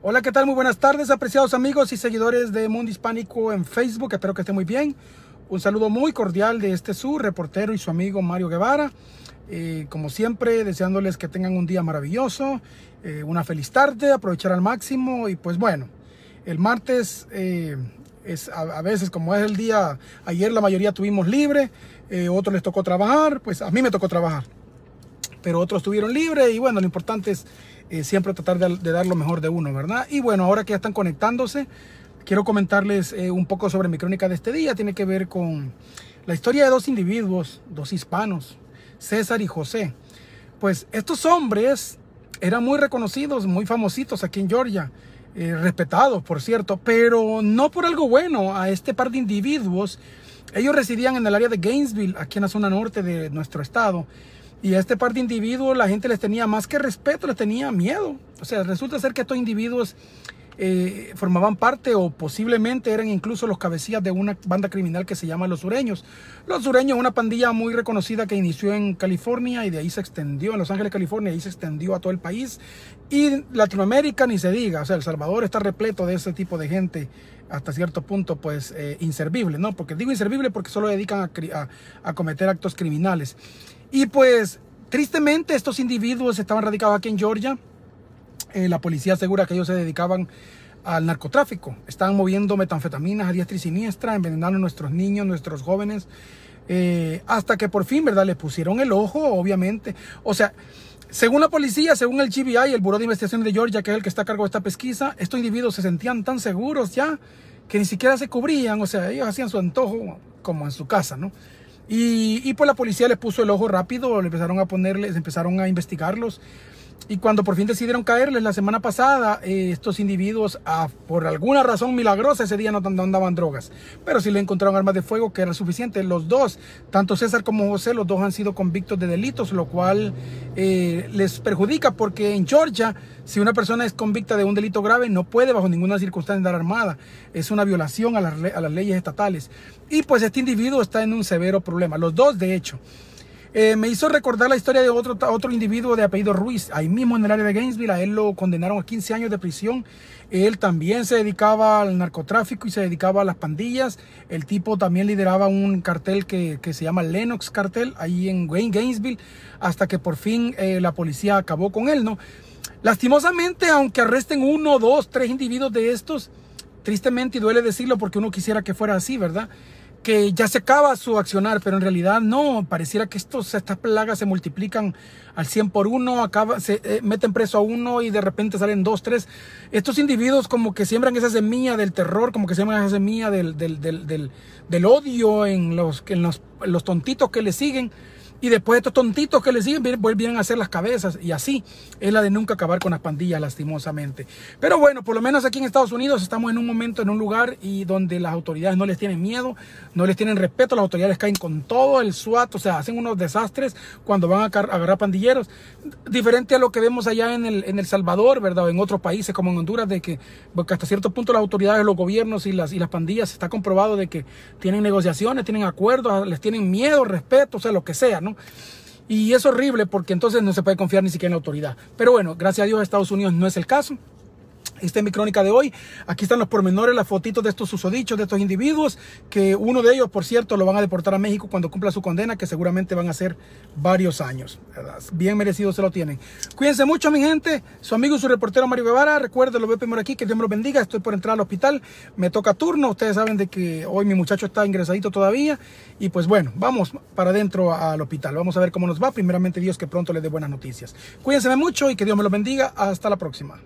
Hola, ¿qué tal? Muy buenas tardes, apreciados amigos y seguidores de Mundo Hispánico en Facebook. Espero que esté muy bien. Un saludo muy cordial de este su reportero y su amigo Mario Guevara. Eh, como siempre, deseándoles que tengan un día maravilloso, eh, una feliz tarde, aprovechar al máximo y pues bueno, el martes eh, es a, a, veces como es el día, ayer la mayoría tuvimos libre, otros les tocó trabajar, pues a mí me tocó trabajar pero otros estuvieron libres y bueno, lo importante es eh, siempre tratar de, dar lo mejor de uno, ¿verdad? Y bueno, ahora que ya están conectándose, quiero comentarles eh, un poco sobre mi crónica de este día. Tiene que ver con la historia de dos individuos, dos hispanos, César y José. Pues estos hombres eran muy reconocidos, muy famositos aquí en Georgia. Eh, respetados, por cierto, pero no por algo bueno a este par de individuos. Ellos residían en el área de Gainesville, aquí en la zona norte de nuestro estado, y a este par de individuos la gente les tenía más que respeto, les tenía miedo. O sea, resulta ser que estos individuos eh, formaban parte o posiblemente eran incluso los cabecillas de una banda criminal que se llama Los Sureños. Los Sureños una pandilla muy reconocida que inició en California y de ahí se extendió en Los Ángeles, California, y ahí se extendió a todo el país. Y Latinoamérica ni se diga, o sea, El Salvador está repleto de ese tipo de gente hasta cierto punto pues eh, inservible, ¿no? Porque digo inservible porque solo dedican a cometer actos criminales. Y pues tristemente estos individuos estaban radicados aquí en Georgia. Eh, la policía asegura que ellos se dedicaban al narcotráfico. Estaban moviendo metanfetaminas a diestra y siniestra, envenenando a nuestros niños, nuestros jóvenes, eh, hasta que por fin, ¿verdad? Les pusieron el ojo, obviamente. O sea, según la policía, según el GBI, el Buró de Investigaciones de Georgia, que es el que está a cargo de esta pesquisa, estos individuos se sentían tan seguros ya que ni siquiera se cubrían, o sea, ellos hacían su antojo como en su casa, ¿no? Y, pues la policía le puso el ojo rápido, le empezaron a ponerles, empezaron a investigarlos. Y cuando por fin decidieron caerles la semana pasada, eh, estos individuos, ah, por alguna razón milagrosa, ese día no, andaban drogas, pero sí le encontraron armas de fuego que era suficiente. Los dos, tanto César como José, los dos han sido convictos de delitos, lo cual eh, les perjudica porque en Georgia, si una persona es convicta de un delito grave, no puede bajo ninguna circunstancia dar armada. Es una violación a a las leyes estatales. Y pues este individuo está en un severo problema, los dos de hecho. Eh, me hizo recordar la historia de otro, otro individuo de apellido Ruiz, ahí mismo en el área de Gainesville. A él lo condenaron a 15 años de prisión. Él también se dedicaba al narcotráfico y se dedicaba a las pandillas. El tipo también lideraba un cartel que, se llama Lennox Cartel, ahí en Gainesville, hasta que por fin eh, la policía acabó con él, ¿no? Lastimosamente, aunque arresten uno, dos, tres individuos de estos, tristemente y duele decirlo porque uno quisiera que fuera así, ¿verdad? que ya se acaba su accionar, pero en realidad no, pareciera que estos, estas plagas se multiplican al 100 por uno, acaba, se eh, meten preso a uno y de repente salen dos, tres. Estos individuos como que siembran esa semilla del terror, como que siembran esa semilla del, del, del, del odio en los, en los, en los tontitos que le siguen. Y después estos tontitos que les siguen vuelven a hacer las cabezas. Y así es la de nunca acabar con las pandillas, lastimosamente. Pero bueno, por lo menos aquí en Estados Unidos estamos en un momento, en un lugar y donde las autoridades no les tienen miedo, no les tienen respeto. Las autoridades caen con todo el SWAT, o sea, hacen unos desastres cuando van a agarrar pandilleros. Diferente a lo que vemos allá en El, en el Salvador, ¿verdad? O en otros países como en Honduras, de que hasta cierto punto las autoridades, los gobiernos y las, y las pandillas está comprobado de que tienen negociaciones, tienen acuerdos, les tienen miedo, respeto, o sea, lo que sea, ¿no? Y es horrible porque entonces no se puede confiar ni siquiera en la autoridad. Pero bueno, gracias a Dios Estados Unidos no es el caso. Esta es mi crónica de hoy. Aquí están los pormenores, las fotitos de estos susodichos, de estos individuos, que uno de ellos, por cierto, lo van a deportar a México cuando cumpla su condena, que seguramente van a ser varios años. Bien merecido se lo tienen. Cuídense mucho, mi gente. Su amigo y su reportero Mario Guevara. Recuerden, lo veo primero aquí, que Dios me lo bendiga. Estoy por entrar al hospital. Me toca turno. Ustedes saben de que hoy mi muchacho está ingresadito todavía. Y pues bueno, vamos para adentro al hospital. Vamos a ver cómo nos va. Primeramente, Dios, que pronto les dé buenas noticias. Cuídense mucho y que Dios me lo bendiga. Hasta la próxima.